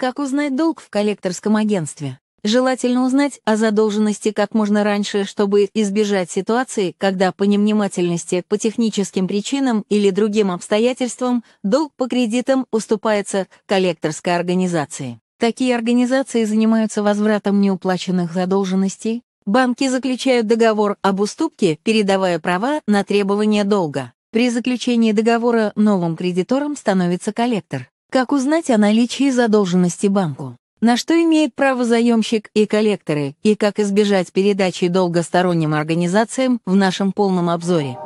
Как узнать долг в коллекторском агентстве? Желательно узнать о задолженности как можно раньше, чтобы избежать ситуации, когда по невнимательности, по техническим причинам или другим обстоятельствам долг по кредитам уступается коллекторской организации. Такие организации занимаются возвратом неуплаченных задолженностей. Банки заключают договор об уступке, передавая права на требование долга. При заключении договора новым кредитором становится коллектор. Как узнать о наличии задолженности банку? На что имеет право заемщик и коллекторы, и как избежать передачи долга сторонним организациям в нашем полном обзоре.